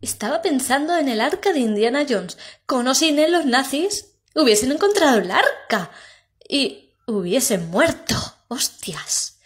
Estaba pensando en el arca de Indiana Jones. ¿Conocen los nazis hubiesen encontrado el arca y hubiesen muerto. ¡Hostias!